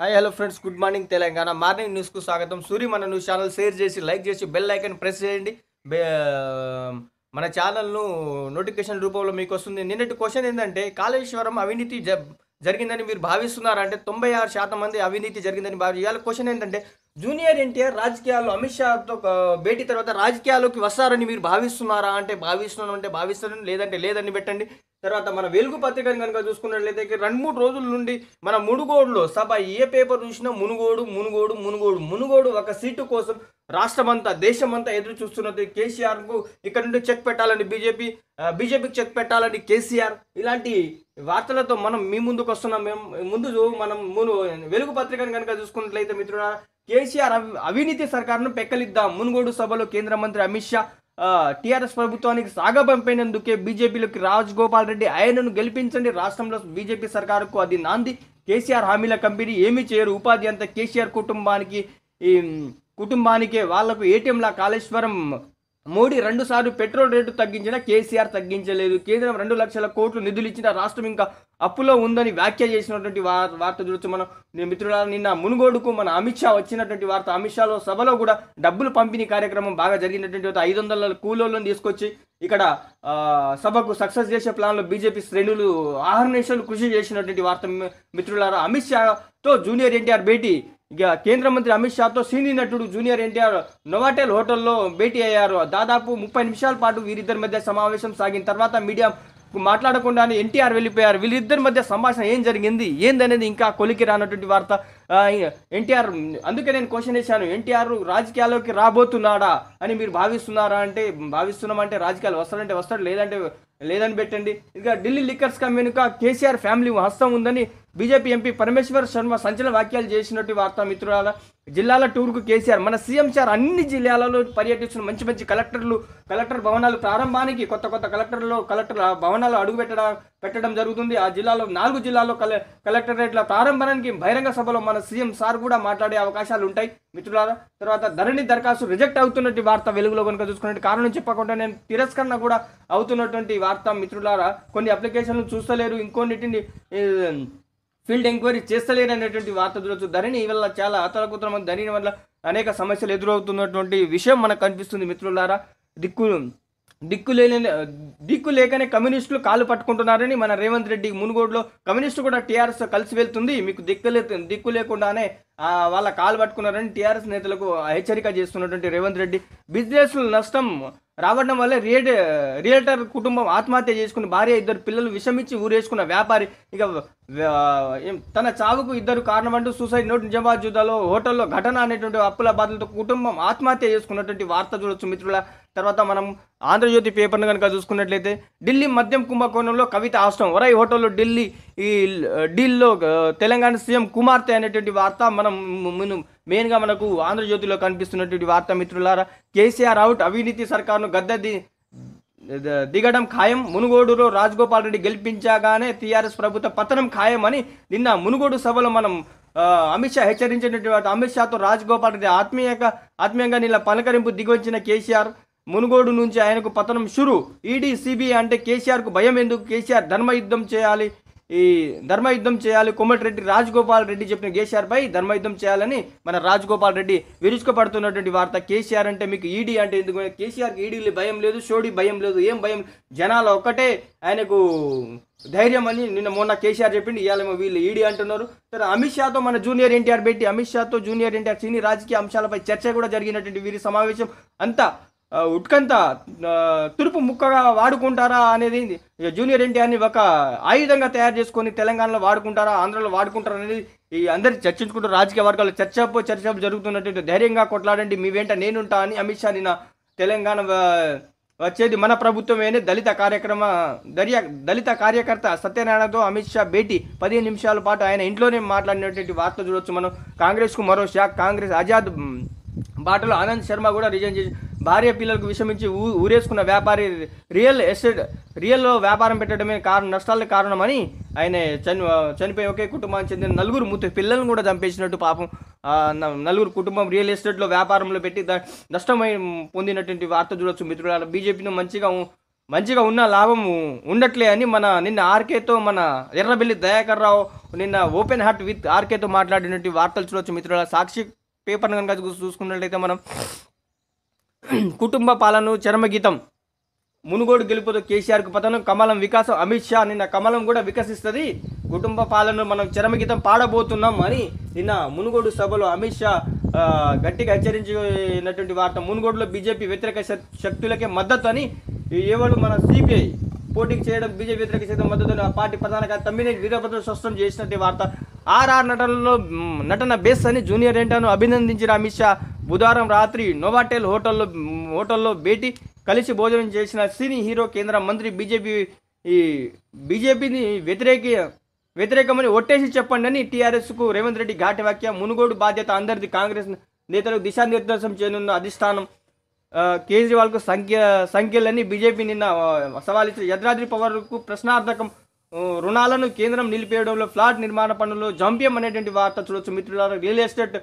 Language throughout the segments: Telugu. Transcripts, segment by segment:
hi hello friends good morning Telangana morning న్యూస్కు స్వాగతం సూర్య um, మన న్యూస్ ఛానల్ షేర్ చేసి లైక్ చేసి బెల్ ఐకన్ ప్రెస్ చేయండి మన ఛానల్ను నోటిఫికేషన్ రూపంలో మీకు వస్తుంది నిన్నటి క్వశ్చన్ ఏంటంటే కాళేశ్వరం అవినీతి జరిగిందని మీరు భావిస్తున్నారంటే తొంభై ఆరు శాతం మంది అవినీతి జరిగిందని భావి ఇవాళ క్వశ్చన్ ఏంటంటే జూనియర్ ఎన్టీఆర్ రాజకీయాల్లో అమిత్ షాతో భేటీ తర్వాత రాజకీయాల్లోకి వస్తారని మీరు భావిస్తున్నారా అంటే భావిస్తున్నాను అంటే భావిస్తున్నాను లేదంటే లేదని పెట్టండి తర్వాత మన వెలుగు పత్రికను కనుక చూసుకున్నట్లయితే రెండు మూడు రోజుల నుండి మన మునుగోడులో సభ ఏ పేపర్ చూసినా మునుగోడు మునుగోడు మునుగోడు మునుగోడు ఒక సీటు కోసం రాష్ట్రమంతా దేశమంతా ఎదురు చూస్తున్నది కేసీఆర్కు ఇక్కడ నుండి చెక్ పెట్టాలని బీజేపీ బీజేపీకి చెక్ పెట్టాలని కేసీఆర్ ఇలాంటి వార్తలతో మనం మీ ముందుకు వస్తున్నాం మేము ముందు మనం మును వెలుగు పత్రికను కనుక చూసుకున్నట్లయితే మిత్రుల కేసీఆర్ అవినీతి సర్కార్ను పెక్కలిద్దాం మునుగోడు సభలో కేంద్ర మంత్రి అమిత్ షా టీఆర్ఎస్ ప్రభుత్వానికి సాగబంపైనందుకే బీజేపీలోకి రాజగోపాల్ రెడ్డి ఆయనను గెలిపించండి రాష్ట్రంలో బీజేపీ సర్కారుకు అది నాంది కేసీఆర్ హామీల కంపెనీ ఏమీ చేయరు ఉపాధి అంతా కేసీఆర్ కుటుంబానికి ఈ కుటుంబానికే వాళ్లకు ఏటీఎంలా కాళేశ్వరం మోడీ రెండు సార్లు పెట్రోల్ రేటు తగ్గించినా కేసీఆర్ తగ్గించలేదు కేంద్రం రెండు లక్షల కోట్లు నిధులు ఇచ్చినా రాష్ట్రం ఇంకా అప్పులో ఉందని వ్యాఖ్య చేసినటువంటి వార్త చూడొచ్చు మనం మిత్రుల నిన్న మునుగోడుకు మన అమిత్ షా వచ్చినటువంటి వార్త అమిత్ షాలో సభలో కూడా డబ్బులు పంపిణీ కార్యక్రమం బాగా జరిగినటువంటి ఐదు వందల కూలోళ్ళను తీసుకొచ్చి ఇక్కడ సభకు సక్సెస్ చేసే ప్లాన్లో బీజేపీ శ్రేణులు ఆహర్నేషన్లు కృషి చేసినటువంటి వార్త మిత్రులారా అమిత్ షాతో జూనియర్ ఎన్టీఆర్ భేటీ ఇక కేంద్ర మంత్రి అమిత్ షాతో సీనియర్ నటుడు జూనియర్ ఎన్టీఆర్ నోవాటెల్ హోటల్లో భేటీ అయ్యారు దాదాపు ముప్పై నిమిషాల పాటు వీరిద్దరి మధ్య సమావేశం సాగిన తర్వాత మీడియా మాట్లాడకుండానే ఎన్టీఆర్ వెళ్ళిపోయారు వీళ్ళిద్దరి మధ్య సంభాషణ ఏం జరిగింది ఏందనేది ఇంకా కొలికి రానటువంటి వార్త ఎన్టీఆర్ అందుకే నేను క్వశ్చన్ వేశాను ఎన్టీఆర్ రాజకీయాల్లోకి రాబోతున్నాడా అని మీరు భావిస్తున్నారా అంటే భావిస్తున్నామంటే రాజకీయాలు వస్తాడంటే వస్తాడు లేదంటే లేదని పెట్టండి ఇక ఢిల్లీ లిక్కర్స్ కమ్యూనిక కేసీఆర్ ఫ్యామిలీ హస్తం ఉందని బీజేపీ ఎంపీ పరమేశ్వర్ శర్మ సంచలన వ్యాఖ్యలు చేసినట్టు వార్తా మిత్రుల జిల్లాల టూర్కు కేసీఆర్ మన సీఎం సార్ అన్ని జిల్లాలలో పర్యటిస్తున్న మంచి మంచి కలెక్టర్లు కలెక్టర్ భవనాలు ప్రారంభానికి కొత్త కొత్త కలెక్టర్లు కలెక్టర్ భవనాలు అడుగు పెట్టడం పెట్టడం జరుగుతుంది ఆ జిల్లాలో నాలుగు జిల్లాల్లో కలె కలెక్టరేట్ల ప్రారంభానికి బహిరంగ సభలో మన సీఎం సార్ కూడా మాట్లాడే అవకాశాలు ఉంటాయి మిత్రులారా తర్వాత ధరణి దరఖాస్తు రిజెక్ట్ అవుతున్నట్టు వార్త వెలుగులో కనుక చూసుకున్నట్టు కారణం చెప్పకుండా నేను తిరస్కరణ కూడా అవుతున్నటువంటి వార్త మిత్రులారా కొన్ని అప్లికేషన్లు చూస్తలేరు ఇంకొన్నిటిని ఫీల్డ్ ఎంక్వైరీ చేస్తలేరనేటువంటి వార్త చూడొచ్చు ధరణి వల్ల చాలా అతలకుతలం ధరణి వల్ల అనేక సమస్యలు ఎదురవుతున్నటువంటి విషయం మనకు కనిపిస్తుంది మిత్రులారా దిక్కు దిక్కు లేని దిక్కు లేకనే కమ్యూనిస్టులు కాలు పట్టుకుంటున్నారని మన రేవంత్ రెడ్డి మునుగోడులో కమ్యూనిస్టు కూడా టీఆర్ఎస్ కలిసి వెళ్తుంది మీకు దిక్కు లే దిక్కు లేకుండానే వాళ్ళ కాలు పట్టుకున్నారని టీఆర్ఎస్ నేతలకు హెచ్చరిక చేస్తున్నటువంటి రేవంత్ రెడ్డి బిజినెస్ నష్టం రావడం వల్ల రియల్ రియల్టర్ కుటుంబం ఆత్మహత్య చేసుకున్న భార్య ఇద్దరు పిల్లలు విషమిచ్చి ఊరేసుకున్న వ్యాపారి ఇక తన చావుకు ఇద్దరు కారణమంటూ సూసైడ్ నోట్ నిజామాబాద్ జూదాలో హోటల్లో ఘటన అనేటువంటి అప్పుల బాధలతో కుటుంబం ఆత్మహత్య చేసుకున్నటువంటి వార్త చూడొచ్చు మిత్రుల తర్వాత మనం ఆంధ్రజ్యోతి పేపర్ను కనుక చూసుకున్నట్లయితే ఢిల్లీ మద్యం కుంభకోణంలో కవిత ఆశ్రమం వరై హోటల్లో ఢిల్లీ ఈ డీల్లో తెలంగాణ సీఎం కుమార్తె అనేటువంటి వార్త మనం మెయిన్గా మనకు ఆంధ్రజ్యోతిలో కనిపిస్తున్నటువంటి వార్త మిత్రులారా కేసీఆర్ అవుట్ అవినీతి సర్కార్ను గద్దె దిగడం ఖాయం మునుగోడులో రాజగోపాల్ రెడ్డి గెలిపించగానే టీఆర్ఎస్ ప్రభుత్వ పతనం ఖాయమని నిన్న మునుగోడు సభలో మనం అమిత్ షా హెచ్చరించినటువంటి అమిత్ షాతో రాజగోపాల్ రెడ్డి ఆత్మీయంగా ఆత్మీయంగా నిన్న పలకరింపు దిగొచ్చిన కేసీఆర్ మునుగోడు నుంచి ఆయనకు పతనం షురు ఈడీ సిబిఐ అంటే కేసీఆర్కు భయం ఎందుకు కేసీఆర్ ధర్మయుద్ధం చేయాలి ఈ ధర్మయుద్ధం చేయాలి రెడ్డి రాజగోపాల్ రెడ్డి చెప్పిన కేసీఆర్పై ధర్మయుద్ధం చేయాలని మన రాజగోపాల్ రెడ్డి విరుచుకుపడుతున్నటువంటి వార్త కేసీఆర్ అంటే మీకు ఈడీ అంటే ఎందుకు కేసీఆర్కి ఈడీ భయం లేదు షోడీ భయం లేదు ఏం భయం జనాలు ఒక్కటే ఆయనకు ధైర్యం అని నిన్న మొన్న కేసీఆర్ చెప్పింది ఇవాళ వీళ్ళు ఈడీ అంటున్నారు సరే అమిత్ షాతో మన జూనియర్ ఎన్టీఆర్ పెట్టి అమిత్ షాతో జూనియర్ ఎన్టీఆర్ సినీ రాజకీయ అంశాలపై చర్చ కూడా జరిగినటువంటి వీరి సమావేశం అంతా ఉట్కంత తురుపు ముక్కగా వాడుకుంటారా అనేది జూనియర్ ఎన్టీఆర్ని ఒక ఆయుధంగా తయారు చేసుకొని తెలంగాణలో వాడుకుంటారా ఆంధ్రలో వాడుకుంటారా అనేది ఈ అందరు చర్చించుకుంటూ రాజకీయ వర్గాలు చర్చపు చర్చపు జరుగుతున్నట్టు ధైర్యంగా కొట్లాడండి మీ వెంట నేనుంటా అని అమిత్ షా నిన్న తెలంగాణ వచ్చేది మన ప్రభుత్వమేనే దళిత కార్యక్రమ దర్యా దళిత కార్యకర్త సత్యనారాయణతో అమిత్ షా భేటీ పదిహేను నిమిషాల పాటు ఆయన ఇంట్లోనే మాట్లాడినటువంటి వార్త చూడొచ్చు మనం కాంగ్రెస్కు మరో షాక్ కాంగ్రెస్ ఆజాద్ బాటలో ఆనంద్ శర్మ కూడా రిజైన్ చేసి భార్య పిల్లలకు విషమించి ఊ ఊరేసుకున్న వ్యాపారి రియల్ ఎస్టేట్ రియల్లో వ్యాపారం పెట్టడమే కారణం నష్టాలకు కారణమని ఆయన చని చనిపోయి ఒకే కుటుంబానికి చెందిన నలుగురు ముత్తు పిల్లలను కూడా చంపేసినట్టు పాపం నలుగురు కుటుంబం రియల్ ఎస్టేట్లో వ్యాపారంలో పెట్టి నష్టమై పొందినటువంటి వార్త చూడొచ్చు మిత్రులారా బీజేపీని మంచిగా మంచిగా ఉన్న లాభం ఉండట్లే అని మన నిన్న ఆర్కేతో మన ఎర్రబెల్లి దయాకర్ రావు నిన్న ఓపెన్ హార్ట్ విత్ ఆర్కేతో మాట్లాడినటువంటి వార్తలు చూడొచ్చు మిత్రుల సాక్షి పేపర్ను కనుక చూసుకున్నట్లయితే మనం కుటుంబ పాలను చరమగీతం మునుగోడు గెలుపుతో కేసీఆర్కు పతనం కమలం వికాసం అమిత్ షా నిన్న కమలం కూడా వికసిస్తుంది కుటుంబ పాలన మనం చరమగీతం పాడబోతున్నాం అని నిన్న మునుగోడు సభలో అమిత్ షా గట్టిగా హెచ్చరించినటువంటి వార్త మునుగోడులో బీజేపీ వ్యతిరేక శక్తులకే మద్దతు అని ఎవరు మన సిపిఐ పోటీ చేయడం బీజేపీ వ్యతిరేక శక్తి మద్దతు ఆ పార్టీ ప్రధాన తమ్మినేని వీరభద్ర స్పష్టం చేసినట్టు వార్త ఆర్ఆర్ నటనలో నటన బేస్ అని జూనియర్ ఏంటో అభినందించిన అమిత్ షా బుధవారం రాత్రి నోవాటెల్ హోటల్లో హోటల్లో భేటీ కలిసి భోజనం చేసిన సినీ హీరో కేంద్ర మంత్రి బీజేపీ ఈ బీజేపీని వ్యతిరేక వ్యతిరేకమని ఒట్టేసి చెప్పండి అని టీఆర్ఎస్కు రేవంత్ రెడ్డి ఘాటి వ్యాఖ్య మునుగోడు బాధ్యత అందరిది కాంగ్రెస్ నేతలకు దిశానిర్దేశం చేయనున్న అధిష్టానం కేజ్రీవాల్కు సంఖ్య సంఖ్యలని బీజేపీ నిన్న ఇచ్చిన యద్రాద్రి పవర్కు ప్రశ్నార్థకం రుణాలను కేంద్రం నిలిపేయడంలో ఫ్లాట్ నిర్మాణ పనుల్లో జంప్యం అనేటువంటి వార్త చూడొచ్చు మిత్రులారా రియల్ ఎస్టేట్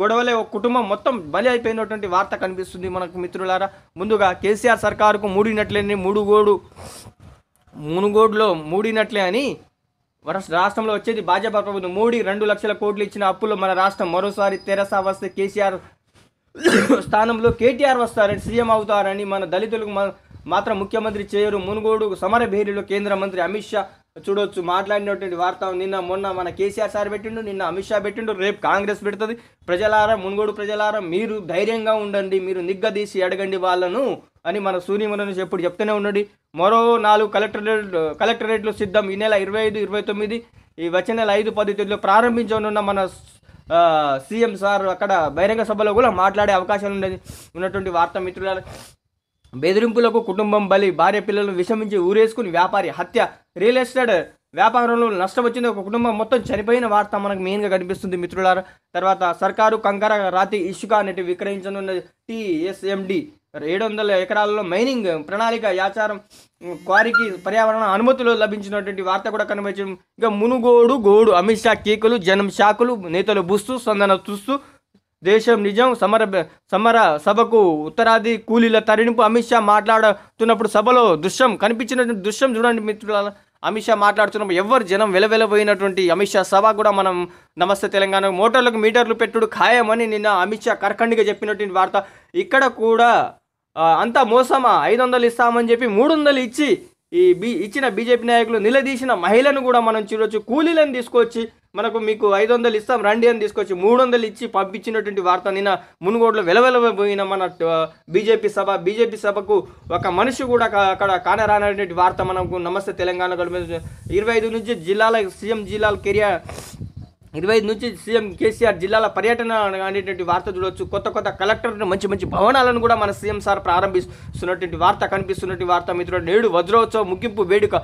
గొడవలే ఒక కుటుంబం మొత్తం బలి అయిపోయినటువంటి వార్త కనిపిస్తుంది మనకు మిత్రులారా ముందుగా కేసీఆర్ సర్కారుకు మూడినట్లేని మూడుగోడు మునుగోడులో మూడినట్లే అని రాష్ట్రంలో వచ్చేది భాజపా ప్రభుత్వం మోడీ రెండు లక్షల కోట్లు ఇచ్చిన అప్పులో మన రాష్ట్రం మరోసారి తెరసా వస్తే కేసీఆర్ స్థానంలో కేటీఆర్ వస్తారని సీఎం అవుతారని మన దళితులకు మాత్రం ముఖ్యమంత్రి చేయరు మునుగోడు భేరిలో కేంద్ర మంత్రి అమిత్ షా చూడొచ్చు మాట్లాడినటువంటి వార్త నిన్న మొన్న మన కేసీఆర్ సార్ పెట్టిండు నిన్న అమిత్ షా పెట్టిండు రేపు కాంగ్రెస్ పెడుతుంది ప్రజలారా మునుగోడు ప్రజలారా మీరు ధైర్యంగా ఉండండి మీరు నిగ్గదీసి అడగండి వాళ్ళను అని మన సూర్యమనోజ్ ఎప్పుడు చెప్తూనే ఉండండి మరో నాలుగు కలెక్టరేట్ కలెక్టరేట్లు సిద్ధం ఈ నెల ఇరవై ఐదు ఇరవై తొమ్మిది ఈ వచ్చే నెల ఐదు పది తేదీలో ప్రారంభించనున్న మన సీఎం సార్ అక్కడ బహిరంగ సభలో కూడా మాట్లాడే అవకాశాలు ఉన్నది ఉన్నటువంటి వార్తా మిత్రుల బెదిరింపులకు కుటుంబం బలి భార్య పిల్లలను విషమించి ఊరేసుకుని వ్యాపారి హత్య రియల్ ఎస్టేట్ వ్యాపారంలో నష్టం వచ్చింది ఒక కుటుంబం మొత్తం చనిపోయిన వార్త మనకు మెయిన్గా కనిపిస్తుంది మిత్రులారా తర్వాత సర్కారు కంకర రాతి ఇసుక అనేటివి విక్రయించనున్న టీఎస్ఎండి ఏడు వందల ఎకరాలలో మైనింగ్ ప్రణాళిక యాచారం క్వారీకి పర్యావరణ అనుమతులు లభించినటువంటి వార్త కూడా కనిపించింది ఇక మునుగోడు గోడు అమిత్ షా కేకులు జనం షాకులు నేతలు బుస్తు సందన చూస్తూ దేశం నిజం సమర సమర సభకు ఉత్తరాది కూలీల తరలింపు అమిత్ షా మాట్లాడుతున్నప్పుడు సభలో దృశ్యం కనిపించిన దృశ్యం చూడండి మిత్రుల అమిత్ షా మాట్లాడుతున్నప్పుడు ఎవరు జనం వెలవెలబోయినటువంటి అమిత్ షా సభ కూడా మనం నమస్తే తెలంగాణ మోటార్లకు మీటర్లు పెట్టుడు ఖాయమని నిన్న అమిత్ షా కర్కండిగా చెప్పినటువంటి వార్త ఇక్కడ కూడా అంతా మోసమా ఐదు వందలు ఇస్తామని చెప్పి మూడు వందలు ఇచ్చి ఈ బీ ఇచ్చిన బీజేపీ నాయకులు నిలదీసిన మహిళను కూడా మనం చూడొచ్చు కూలీలను తీసుకొచ్చి మనకు మీకు ఐదు వందలు ఇస్తాం రండి అని తీసుకొచ్చి మూడు వందలు ఇచ్చి పంపించినటువంటి వార్త నిన్న మునుగోడులో వెలవెలబోయిన మన బీజేపీ సభ బీజేపీ సభకు ఒక మనిషి కూడా అక్కడ కానరానటువంటి వార్త మనకు నమస్తే తెలంగాణ గవర్నమెంట్ ఇరవై ఐదు నుంచి జిల్లాల సీఎం జిల్లాల కెరియర్ ఇరవై ఐదు నుంచి సీఎం కేసీఆర్ జిల్లాల పర్యటన అనేటువంటి వార్త చూడవచ్చు కొత్త కొత్త కలెక్టర్ను మంచి మంచి భవనాలను కూడా మన సీఎం సార్ ప్రారంభిస్తున్నటువంటి వార్త కనిపిస్తున్నటువంటి వార్త మిత్రుడు నేడు వజ్రోత్సవ ముగింపు వేడుక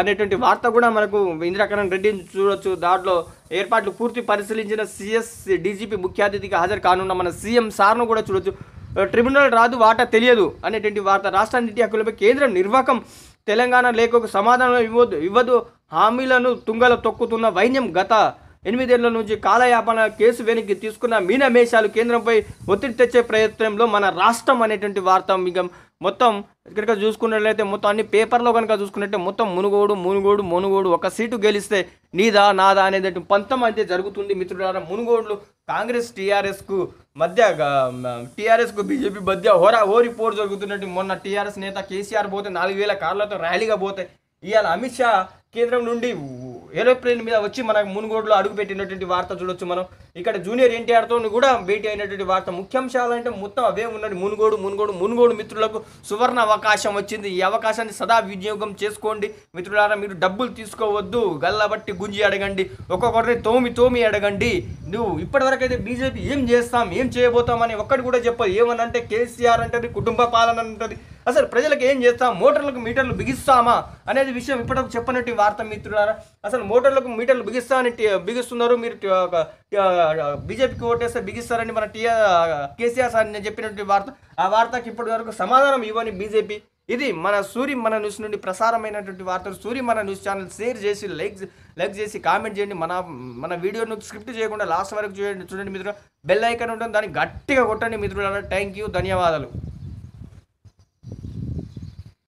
అనేటువంటి వార్త కూడా మనకు ఇంద్రకరణ్ రెడ్డిని చూడొచ్చు దాంట్లో ఏర్పాట్లు పూర్తి పరిశీలించిన సీఎస్ డీజీపీ ముఖ్య అతిథిగా హాజరు కానున్న మన సీఎం సార్ను కూడా చూడవచ్చు ట్రిబ్యునల్ రాదు వాటా తెలియదు అనేటువంటి వార్త రాష్ట్ర నీటి హక్కులపై కేంద్రం నిర్వాహకం తెలంగాణ లేఖకు సమాధానం ఇవ్వదు ఇవ్వదు హామీలను తుంగల తొక్కుతున్న వైన్యం గత ఎనిమిదేళ్ల నుంచి కాలయాపన కేసు వెనక్కి తీసుకున్న మీనమేషాలు కేంద్రంపై ఒత్తిడి తెచ్చే ప్రయత్నంలో మన రాష్ట్రం అనేటువంటి వార్త ఇక మొత్తం ఇక్కడ చూసుకున్నట్లయితే మొత్తం అన్ని పేపర్లో కనుక చూసుకున్నట్టే మొత్తం మునుగోడు మునుగోడు మునుగోడు ఒక సీటు గెలిస్తే నీదా నాదా అనేది పంతం అయితే జరుగుతుంది మిత్రులారా మునుగోడులు కాంగ్రెస్ టీఆర్ఎస్కు మధ్య టీఆర్ఎస్కు బీజేపీ మధ్య హోరా హోరి పోరు జరుగుతున్నట్టు మొన్న టీఆర్ఎస్ నేత కేసీఆర్ పోతే నాలుగు వేల కార్లతో ర్యాలీగా పోతే ఇవాళ అమిత్ షా కేంద్రం నుండి ఏరోప్లేన్ మీద వచ్చి మనకు మునుగోడులో అడుగుపెట్టినటువంటి వార్త చూడొచ్చు మనం ఇక్కడ జూనియర్ ఎన్టీఆర్తో కూడా భేటీ అయినటువంటి వార్త ముఖ్యాంశాలు అంటే మొత్తం అవే ఉన్నది మునుగోడు మునుగోడు మునుగోడు మిత్రులకు సువర్ణ అవకాశం వచ్చింది ఈ అవకాశాన్ని సదా వినియోగం చేసుకోండి మిత్రులారా మీరు డబ్బులు తీసుకోవద్దు గల్లబట్టి గుంజి అడగండి ఒక్కొక్కరిని తోమి తోమి అడగండి నువ్వు ఇప్పటివరకైతే బీజేపీ ఏం చేస్తాం ఏం చేయబోతాం అని ఒక్కటి కూడా చెప్పదు అంటే కేసీఆర్ అంటది కుటుంబ పాలన అంటది అసలు ప్రజలకు ఏం చేస్తాం మోటార్లకు మీటర్లు బిగిస్తామా అనేది విషయం ఇప్పటికీ చెప్పనట్టు వార్త మిత్రులారా అసలు మోటార్లకు మీటర్లు బిగిస్తామని బిగిస్తున్నారు మీరు బీజేపీకి ఓటేస్తే బిగిస్తారని మన టీఆర్ కేసీఆర్ సార్ నేను చెప్పినటువంటి వార్త ఆ వార్తకి ఇప్పటి వరకు సమాధానం ఇవ్వని బీజేపీ ఇది మన సూర్య మన న్యూస్ నుండి ప్రసారమైనటువంటి వార్తలు సూర్య మన న్యూస్ ఛానల్ షేర్ చేసి లైక్ లైక్ చేసి కామెంట్ చేయండి మన మన వీడియోను స్క్రిప్ట్ చేయకుండా లాస్ట్ వరకు చూడండి చూడండి మిత్రులు బెల్ ఐకన్ ఉంటుంది దాన్ని గట్టిగా కొట్టండి మిత్రులు థ్యాంక్ యూ ధన్యవాదాలు